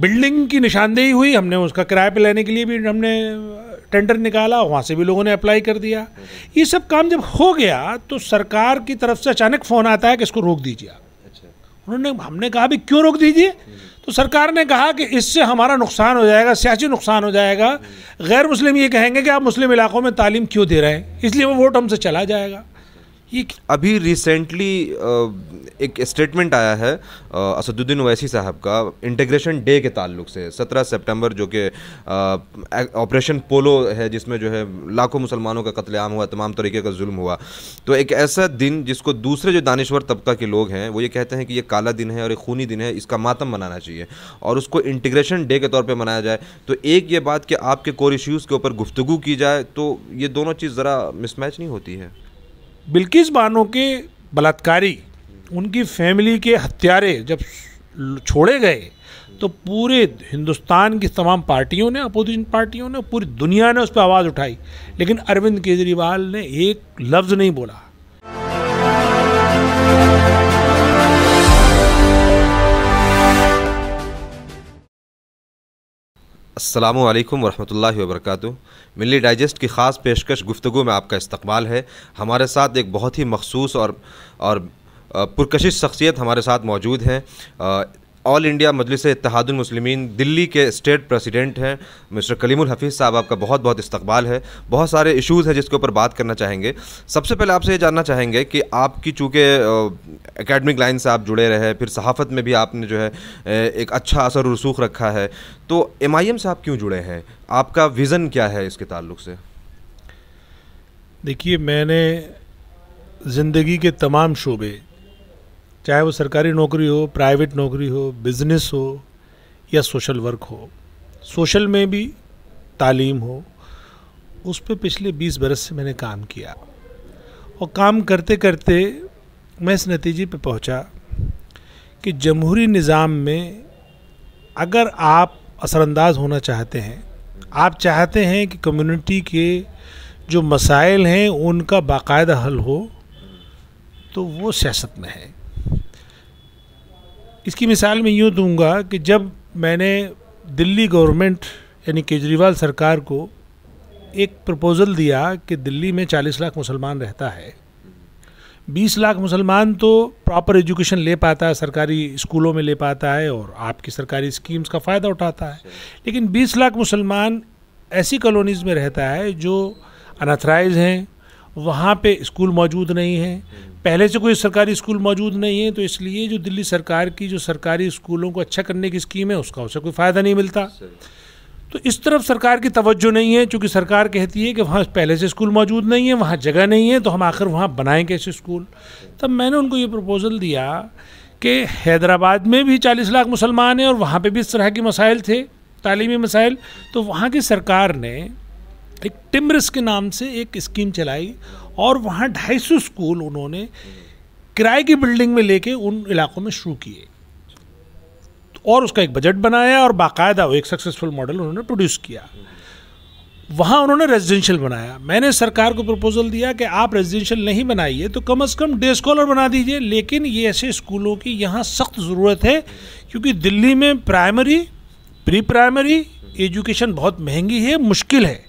Building की निशानदेही हुई हमने उसका किराए पर लेने के लिए भी हमने टेंडर निकाला वहाँ से भी लोगों ने अप्लाई कर दिया ये सब काम जब हो गया तो सरकार की तरफ से अचानक फ़ोन आता है कि इसको रोक दीजिए आप अच्छा। उन्होंने हमने कहा भी क्यों रोक दीजिए तो सरकार ने कहा कि इससे हमारा नुकसान हो जाएगा सियासी नुकसान हो जाएगा गैर मुस्लिम ये कहेंगे कि आप मुस्लिम इलाकों में तालीम क्यों दे रहे हैं इसलिए वो वोट हमसे चला जाएगा ये अभी रिसेंटली एक स्टेटमेंट आया है असदुद्दीन अवैसी साहब का इंटीग्रेशन डे के ताल्लुक से 17 सितंबर जो कि ऑपरेशन पोलो है जिसमें जो है लाखों मुसलमानों का कत्लेआम हुआ तमाम तरीके का जुल्म हुआ तो एक ऐसा दिन जिसको दूसरे जो दानश्वर तबका के लोग हैं वो ये कहते हैं कि ये काला दिन है और एक खूनी दिन है इसका मातम मनाना चाहिए और उसको इंटीग्रेशन डे के तौर पर मनाया जाए तो एक ये बात कि आपके कोर इश्यूज़ के ऊपर गुफ्तु की जाए तो ये दोनों चीज़ ज़रा मिसमैच नहीं होती है बिल्किस बानो के बलात्कारी उनकी फैमिली के हत्यारे जब छोड़े गए तो पूरे हिंदुस्तान की तमाम पार्टियों ने अपोजिशन पार्टियों ने पूरी दुनिया ने उस पर आवाज़ उठाई लेकिन अरविंद केजरीवाल ने एक लफ्ज़ नहीं बोला अल्लाम वरहमल वर्क मिली डाइजेस्ट की ख़ास पेशकश गुफ्तु में आपका इस्तकबाल है हमारे साथ एक बहुत ही मखसूस और और पुरकशिश शख्सियत हमारे साथ मौजूद हैं ऑल इंडिया मजलिस इतिहादमसलिमिन दिल्ली के स्टेट प्रेसिडेंट हैं मिस्टर कलीमुल हफीज़ साहब आपका बहुत बहुत इस्तकबाल है बहुत सारे इशूज़ हैं जिसके ऊपर बात करना चाहेंगे सबसे पहले आपसे ये जानना चाहेंगे कि आपकी चूँकि एकेडमिक लाइन से आप जुड़े रहे फिर सहाफ़त में भी आपने जो है एक अच्छा असर रसूख रखा है तो एम से आप क्यों जुड़े हैं आपका विज़न क्या है इसके ताल्लुक से देखिए मैंने ज़िंदगी के तमाम शोबे चाहे वो सरकारी नौकरी हो प्राइवेट नौकरी हो बिजनेस हो या सोशल वर्क हो सोशल में भी तालीम हो उस पर पिछले 20 बरस से मैंने काम किया और काम करते करते मैं इस नतीजे पे पहुंचा कि जमहूरी निज़ाम में अगर आप असरानंदाज होना चाहते हैं आप चाहते हैं कि कम्युनिटी के जो मसाइल हैं उनका बाकायदा हल हो तो वो सियासत में है इसकी मिसाल मैं यूँ दूंगा कि जब मैंने दिल्ली गवर्नमेंट यानी केजरीवाल सरकार को एक प्रपोज़ल दिया कि दिल्ली में 40 लाख मुसलमान रहता है 20 लाख मुसलमान तो प्रॉपर एजुकेशन ले पाता है सरकारी स्कूलों में ले पाता है और आपकी सरकारी स्कीम्स का फ़ायदा उठाता है लेकिन 20 लाख मुसलमान ऐसी कॉलोनीज़ में रहता है जो अनथराइज हैं वहाँ पे स्कूल मौजूद नहीं है पहले से कोई सरकारी स्कूल मौजूद नहीं है तो इसलिए जो दिल्ली सरकार की जो सरकारी स्कूलों को अच्छा करने की स्कीम है उसका उसे कोई फ़ायदा नहीं मिलता तो इस तरफ सरकार की तवज्जो नहीं है चूँकि सरकार कहती है कि वहाँ पहले से स्कूल मौजूद नहीं है वहाँ जगह नहीं है तो हम आखिर वहाँ बनाएँ कैसे स्कूल तब मैंने उनको ये प्रपोज़ल दिया कि हैदराबाद में भी चालीस लाख मुसलमान हैं और वहाँ पर भी इस तरह के मसाइल थे तालीमी मसाइल तो वहाँ की सरकार ने एक टिमरस के नाम से एक स्कीम चलाई और वहाँ ढाई सौ स्कूल उन्होंने किराए की बिल्डिंग में लेके उन इलाकों में शुरू किए और उसका एक बजट बनाया और बाकायदा वो एक सक्सेसफुल मॉडल उन्होंने प्रोड्यूस किया वहाँ उन्होंने रेजिडेंशियल बनाया मैंने सरकार को प्रपोजल दिया कि आप रेजिडेंशियल नहीं बनाइए तो कम से कम डे स्कॉलर बना दीजिए लेकिन ये ऐसे स्कूलों की यहाँ सख्त ज़रूरत है क्योंकि दिल्ली में प्राइमरी प्री प्राइमरी एजुकेशन बहुत महंगी है मुश्किल है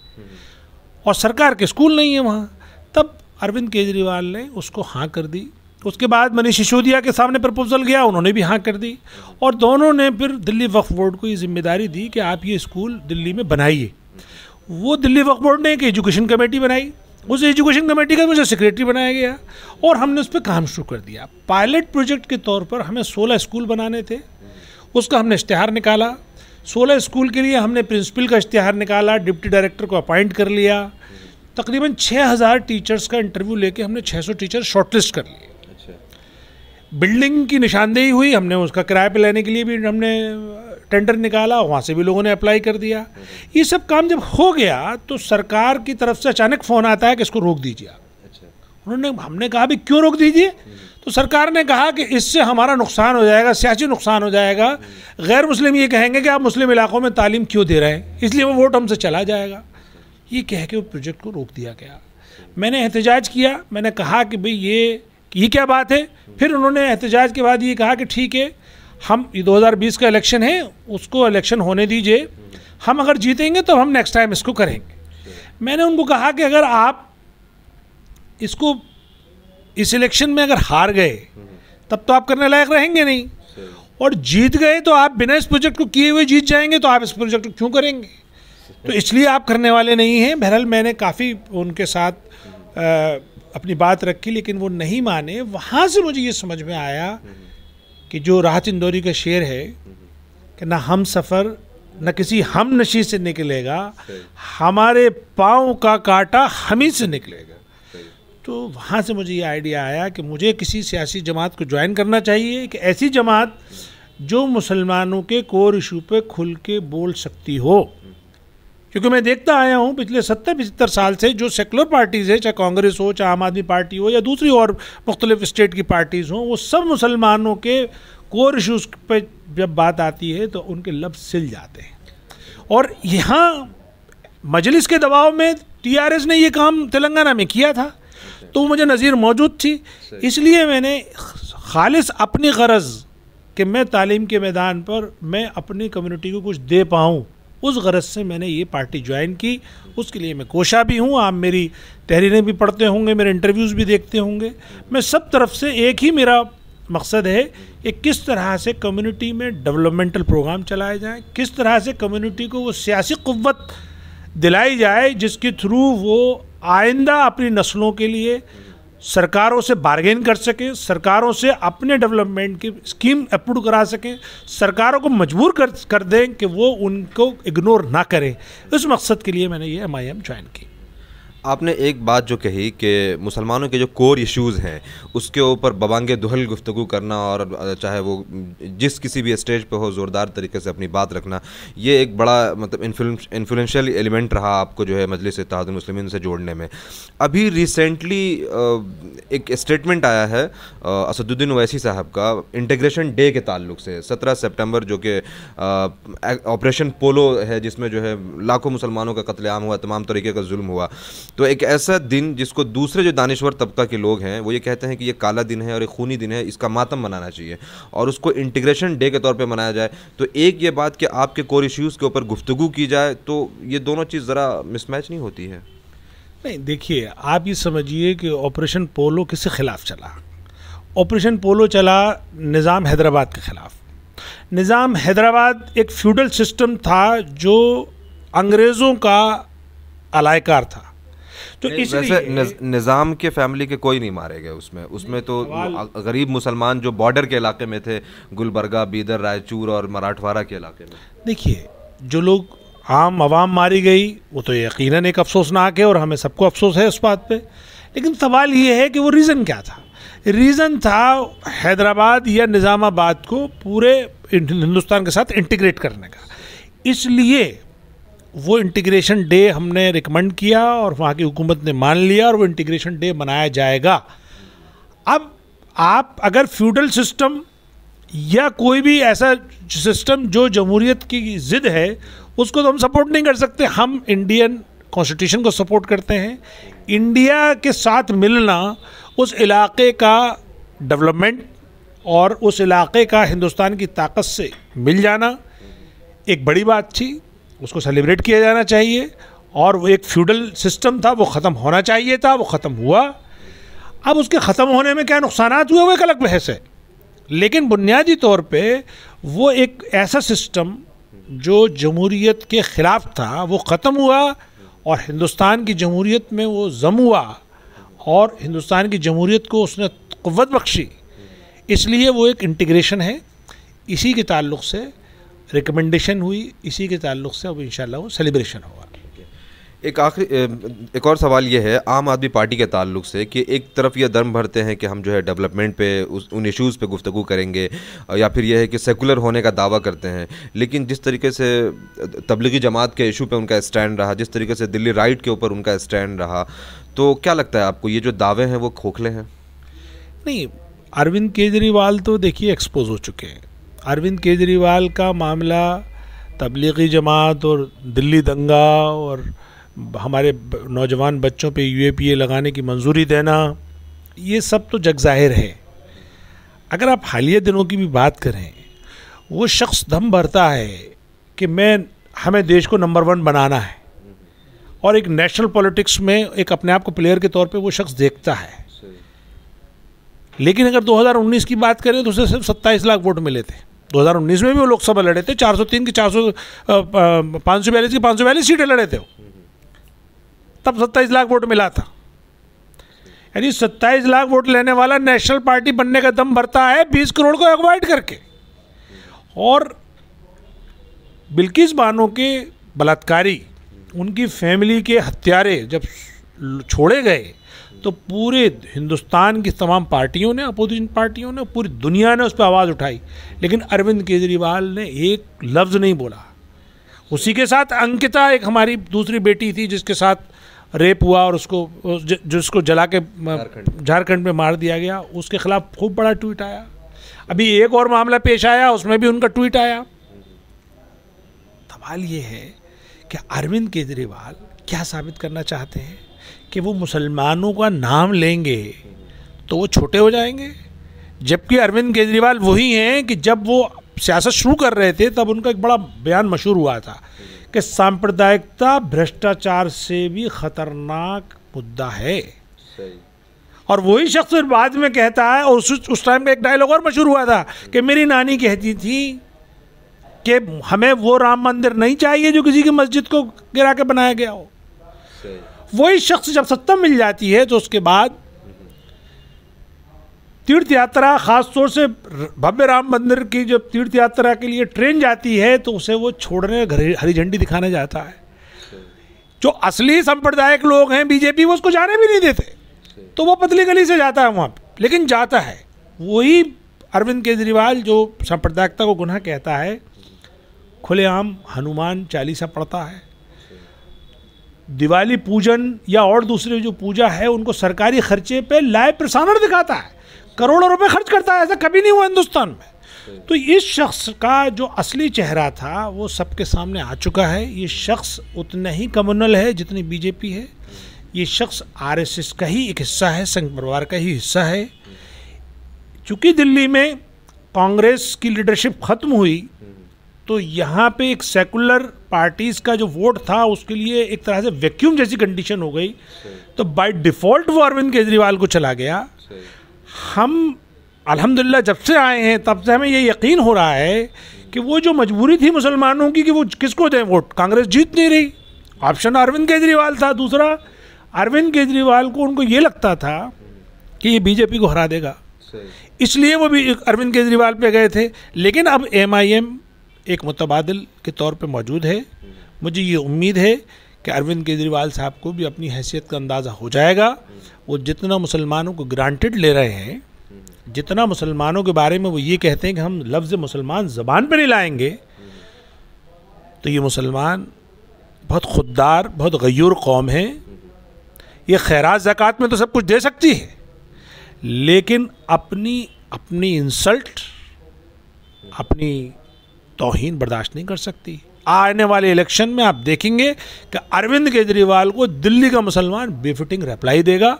और सरकार के स्कूल नहीं है वहाँ तब अरविंद केजरीवाल ने उसको हाँ कर दी उसके बाद मनीष सिसोदिया के सामने प्रपोजल गया उन्होंने भी हाँ कर दी और दोनों ने फिर दिल्ली वक्फ बोर्ड को ये जिम्मेदारी दी कि आप ये स्कूल दिल्ली में बनाइए वो दिल्ली वक्फ बोर्ड ने एक एजुकेशन कमेटी बनाई उस एजुकेशन कमेटी का मुझे सेक्रेटरी बनाया गया और हमने उस पर काम शुरू कर दिया पायलट प्रोजेक्ट के तौर पर हमें सोलह स्कूल बनाने थे उसका हमने इश्तहार निकाला सोलह स्कूल के लिए हमने प्रिंसिपल का इश्तहार निकाला डिप्टी डायरेक्टर को अपॉइंट कर लिया तकरीबन 6000 टीचर्स का इंटरव्यू लेके हमने 600 टीचर शॉर्टलिस्ट कर लिए अच्छा। बिल्डिंग की निशानदेही हुई हमने उसका किराए पे लेने के लिए भी हमने टेंडर निकाला वहाँ से भी लोगों ने अप्लाई कर दिया ये सब काम जब हो गया तो सरकार की तरफ से अचानक फ़ोन आता है कि इसको रोक दीजिए आप अच्छा। उन्होंने हमने कहा भी क्यों रोक दीजिए तो सरकार ने कहा कि इससे हमारा नुकसान हो जाएगा सियासी नुकसान हो जाएगा गैर मुस्लिम ये कहेंगे कि आप मुस्लिम इलाकों में तालीम क्यों दे रहे हैं इसलिए वो वोट हमसे चला जाएगा ये कह के उस प्रोजेक्ट को रोक दिया गया मैंने एहतजाज किया मैंने कहा कि भाई ये ये क्या बात है फिर उन्होंने एहतजाज के बाद ये कहा कि ठीक है हम 2020 का इलेक्शन है उसको इलेक्शन होने दीजिए हम अगर जीतेंगे तो हम नेक्स्ट टाइम इसको करेंगे मैंने उनको कहा कि अगर आप इसको इस इलेक्शन में अगर हार गए तब तो आप करने लायक रहेंगे नहीं और जीत गए तो आप बिना इस प्रोजेक्ट को किए हुए जीत जाएंगे तो आप इस प्रोजेक्ट को क्यों करेंगे तो इसलिए आप करने वाले नहीं हैं बहरहाल मैंने काफ़ी उनके साथ आ, अपनी बात रखी लेकिन वो नहीं माने वहाँ से मुझे ये समझ में आया कि जो राहत इंदौरी का शेर है कि ना हम सफ़र न किसी हम नशी से निकलेगा हमारे पाँव का कांटा हम ही से निकलेगा तो वहाँ से मुझे ये आइडिया आया कि मुझे किसी सियासी जमात को ज्वाइन करना चाहिए कि ऐसी जमात जो मुसलमानों के कोर इशू पे खुल के बोल सकती हो क्योंकि मैं देखता आया हूँ पिछले सत्तर पचहत्तर साल से जो सेकुलर पार्टीज़ है चाहे कांग्रेस हो चाहे आम आदमी पार्टी हो या दूसरी और मुख्तलिफ स्टेट की पार्टीज़ हों वो सब मुसलमानों के कोर इशूज़ पर जब बात आती है तो उनके लब सिल जाते हैं और यहाँ मजलिस के दबाव में टीआरएस ने ये काम तेलंगाना में किया था तो मुझे नज़ीर मौजूद थी इसलिए मैंने खालिश अपनी गरज कि मैं तालीम के मैदान पर मैं अपनी कम्युनिटी को कुछ दे पाऊँ उस गरज से मैंने ये पार्टी ज्वाइन की उसके लिए मैं कोशा भी हूँ आप मेरी तहरीरें भी पढ़ते होंगे मेरे इंटरव्यूज़ भी देखते होंगे मैं सब तरफ से एक ही मेरा मकसद है कि किस तरह से कम्युनिटी में डेवलपमेंटल प्रोग्राम चलाए जाएं किस तरह से कम्युनिटी को वो सियासी क़वत दिलाई जाए जिसके थ्रू वो आइंदा अपनी नस्लों के लिए सरकारों से बार्गेन कर सकें सरकारों से अपने डेवलपमेंट की स्कीम अप्रूव करा सकें सरकारों को मजबूर कर कर दें कि वो उनको इग्नोर ना करें इस मकसद के लिए मैंने ये एम ज्वाइन की आपने एक बात जो कही कि मुसलमानों के जो कोर इश्यूज़ हैं उसके ऊपर बबांगे दुहल गुफ्तु करना और चाहे वो जिस किसी भी स्टेज पे हो ज़ोरदार तरीके से अपनी बात रखना ये एक बड़ा मतलब इन्फ्लुएंशियल एलिमेंट रहा आपको जो है मजलिस इतिहाद मुस्लिम से जोड़ने में अभी रिसेंटली एक स्टेटमेंट आया है असदुद्दीन अवैसी साहब का इंटग्रेशन डे के ताल्लुक से सत्रह सेप्टेम्बर जो कि ऑपरेशन पोलो है जिसमें जो है लाखों मुसलमानों का कत्लेम हुआ तमाम तरीके का जुल्म हुआ तो एक ऐसा दिन जिसको दूसरे जो दानश्वर तबका के लोग हैं वो ये कहते हैं कि ये काला दिन है और ये खूनी दिन है इसका मातम मनाना चाहिए और उसको इंटीग्रेशन डे के तौर पर मनाया जाए तो एक ये बात कि आपके कोर इश्यूज़ के ऊपर गुफ्तु की जाए तो ये दोनों चीज़ ज़रा मिसमैच नहीं होती है नहीं देखिए आप ये समझिए कि ऑपरेशन पोलो किसके ख़िलाफ़ चला ऑपरेशन पोलो चला निज़ाम हैदराबाद के ख़िलाफ़ निज़ाम हैदराबाद एक फ्यूडल सिस्टम था जो अंग्रेज़ों का अलायकार था तो इसलिए निज, निज़ाम के फैमिली के कोई नहीं मारे गए उसमें उसमें तो गरीब मुसलमान जो बॉर्डर के इलाके में थे गुलबर्गा बीदर रायचूर और मराठवाड़ा के इलाके में देखिए जो लोग आम आवाम मारी गई वो तो यकीनन एक अफसोसनाक है और हमें सबको अफसोस है उस बात पे लेकिन सवाल ये है कि वो रीज़न क्या था रीज़न था हैदराबाद या निज़ामाबाद को पूरे हिंदुस्तान के साथ इंटीग्रेट करने का इसलिए वो इंटीग्रेशन डे हमने रिकमेंड किया और वहाँ की हुकूमत ने मान लिया और वो इंटीग्रेशन डे मनाया जाएगा अब आप अगर फ्यूडल सिस्टम या कोई भी ऐसा सिस्टम जो जमहूरीत की ज़िद है उसको तो हम सपोर्ट नहीं कर सकते हम इंडियन कॉन्स्टिट्यूशन को सपोर्ट करते हैं इंडिया के साथ मिलना उस इलाके का डेवलपमेंट और उस इलाके का हिंदुस्तान की ताकत से मिल जाना एक बड़ी बात थी उसको सेलिब्रेट किया जाना चाहिए और वो एक फ्यूडल सिस्टम था वो ख़त्म होना चाहिए था वो ख़त्म हुआ अब उसके ख़त्म होने में क्या नुकसान हुए वो एक अलग बहस है लेकिन बुनियादी तौर पे वो एक ऐसा सिस्टम जो जमहूरीत के ख़िलाफ़ था वो ख़त्म हुआ और हिंदुस्तान की जमहूरीत में वो जम हुआ और हिंदुस्तान की जमहूरीत को उसने कुत बख्शी इसलिए वो एक इंटीग्रेशन है इसी के ताल्लुक से रिकमेंडेशन हुई इसी के ताल्लुक से अब इंशाल्लाह वो सेलिब्रेशन होगा एक आखिरी एक और सवाल ये है आम आदमी पार्टी के ताल्लुक से कि एक तरफ ये दम भरते हैं कि हम जो है डेवलपमेंट पे उस उन इश्यूज़ पे गुफ्तु करेंगे या फिर यह है कि सेकुलर होने का दावा करते हैं लेकिन जिस तरीके से तबलीगी जमात के इशू पे उनका स्टैंड रहा जिस तरीके से दिल्ली राइट के ऊपर उनका स्टैंड रहा तो क्या लगता है आपको ये जो दावे हैं वो खोखले हैं नहीं अरविंद केजरीवाल तो देखिए एक्सपोज हो चुके हैं अरविंद केजरीवाल का मामला तबलीगी जमात और दिल्ली दंगा और हमारे नौजवान बच्चों पे यूएपीए लगाने की मंजूरी देना ये सब तो जग जाहिर है अगर आप हालिया दिनों की भी बात करें वो शख्स दम भरता है कि मैं हमें देश को नंबर वन बनाना है और एक नेशनल पॉलिटिक्स में एक अपने आप को प्लेयर के तौर पे वो शख्स देखता है लेकिन अगर 2019 की बात करें तो उसे सिर्फ सत्ताईस लाख वोट मिले थे 2019 में भी वो लोकसभा लड़े थे 403 की 400 बयालीस की पाँच सौ बयालीस सीटें लड़े थे तब सत्ताईस लाख वोट मिला था यानी सत्ताईस लाख वोट लेने वाला नेशनल पार्टी बनने का दम भरता है बीस करोड़ को अवॉइड करके और बिल्किस बानो के बलात्कारी उनकी फैमिली के हत्यारे जब छोड़े गए तो पूरे हिंदुस्तान की तमाम पार्टियों ने अपोजिशन पार्टियों ने पूरी दुनिया ने उस पर आवाज़ उठाई लेकिन अरविंद केजरीवाल ने एक लफ्ज़ नहीं बोला उसी के साथ अंकिता एक हमारी दूसरी बेटी थी जिसके साथ रेप हुआ और उसको जिसको जला के झारखंड में मार दिया गया उसके खिलाफ खूब बड़ा ट्वीट आया अभी एक और मामला पेश आया उसमें भी उनका ट्वीट आया सवाल ये है कि अरविंद केजरीवाल क्या साबित करना चाहते हैं कि वो मुसलमानों का नाम लेंगे तो वो छोटे हो जाएंगे जबकि अरविंद केजरीवाल वही हैं कि जब वो सियासत शुरू कर रहे थे तब उनका एक बड़ा बयान मशहूर हुआ था कि सांप्रदायिकता भ्रष्टाचार से भी खतरनाक मुद्दा है और वही शख्स फिर बाद में कहता है और उस टाइम का एक डायलॉग और मशहूर हुआ था कि मेरी नानी कहती थी कि हमें वो राम मंदिर नहीं चाहिए जो किसी की मस्जिद को गिरा के बनाया गया हो वही शख्स जब सत्ता मिल जाती है तो उसके बाद तीर्थ यात्रा ख़ास तौर से भव्य राम मंदिर की जब तीर्थ यात्रा के लिए ट्रेन जाती है तो उसे वो छोड़ने हरी झंडी दिखाने जाता है जो असली सांप्रदायिक लोग हैं बीजेपी वो उसको जाने भी नहीं देते तो वो पतली गली से जाता है वहाँ पर लेकिन जाता है वही अरविंद केजरीवाल जो सांप्रदायिकता को गुनाह कहता है खुलेआम हनुमान चालीसा पढ़ता है दिवाली पूजन या और दूसरे जो पूजा है उनको सरकारी खर्चे पे लाए प्रसारण दिखाता है करोड़ों रुपए खर्च करता है ऐसा कभी नहीं हुआ हिंदुस्तान में तो इस शख्स का जो असली चेहरा था वो सबके सामने आ चुका है ये शख्स उतना ही कम्युनल है जितनी बीजेपी है ये शख्स आरएसएस का ही एक हिस्सा है संघ परिवार का ही हिस्सा है चूँकि दिल्ली में कांग्रेस की लीडरशिप खत्म हुई तो यहाँ पे एक सेकुलर पार्टीज़ का जो वोट था उसके लिए एक तरह से वैक्यूम जैसी कंडीशन हो गई तो बाय डिफ़ॉल्ट वो अरविंद केजरीवाल को चला गया हम अल्हम्दुलिल्लाह जब से आए हैं तब से हमें ये यकीन हो रहा है कि वो जो मजबूरी थी मुसलमानों की कि वो किसको दें वोट कांग्रेस जीत नहीं रही ऑप्शन अरविंद केजरीवाल था दूसरा अरविंद केजरीवाल को उनको ये लगता था कि ये बीजेपी को हरा देगा इसलिए वो भी अरविंद केजरीवाल पे गए थे लेकिन अब एम आई एम एक मुतबादल के तौर पर मौजूद है मुझे ये उम्मीद है कि अरविंद केजरीवाल साहब को भी अपनी हैसियत का अंदाज़ा हो जाएगा वो जितना मुसलमानों को ग्रांटेड ले रहे हैं जितना मुसलमानों के बारे में वो ये कहते हैं कि हम लफ्ज़ मुसलमान ज़बान पर नहीं लाएंगे तो ये मुसलमान बहुत खुददार बहुत गयूर कौम है ये खैराज जक़ात में तो सब कुछ दे सकती है लेकिन अपनी अपनी इंसल्ट अपनी तोहन बर्दाश्त नहीं कर सकती आने वाले इलेक्शन में आप देखेंगे कि अरविंद केजरीवाल को दिल्ली का मुसलमान बेफिटिंग रिप्लाई देगा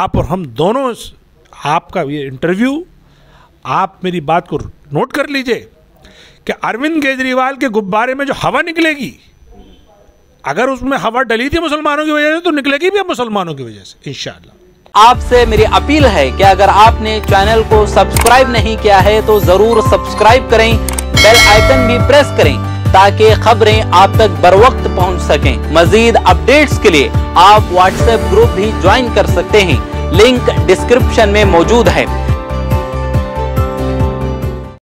आप और हम दोनों आपका ये इंटरव्यू आप मेरी बात को नोट कर लीजिए कि अरविंद केजरीवाल के गुब्बारे में जो हवा निकलेगी अगर उसमें हवा डली थी मुसलमानों की वजह से तो निकलेगी भी मुसलमानों की वजह से इनशाला आपसे मेरी अपील है कि अगर आपने चैनल को सब्सक्राइब नहीं किया है तो जरूर सब्सक्राइब करें बेल आइकन भी प्रेस करें ताकि खबरें आप तक बर वक्त पहुँच सके मजीद अपडेट्स के लिए आप व्हाट्सएप ग्रुप भी ज्वाइन कर सकते हैं लिंक डिस्क्रिप्शन में मौजूद है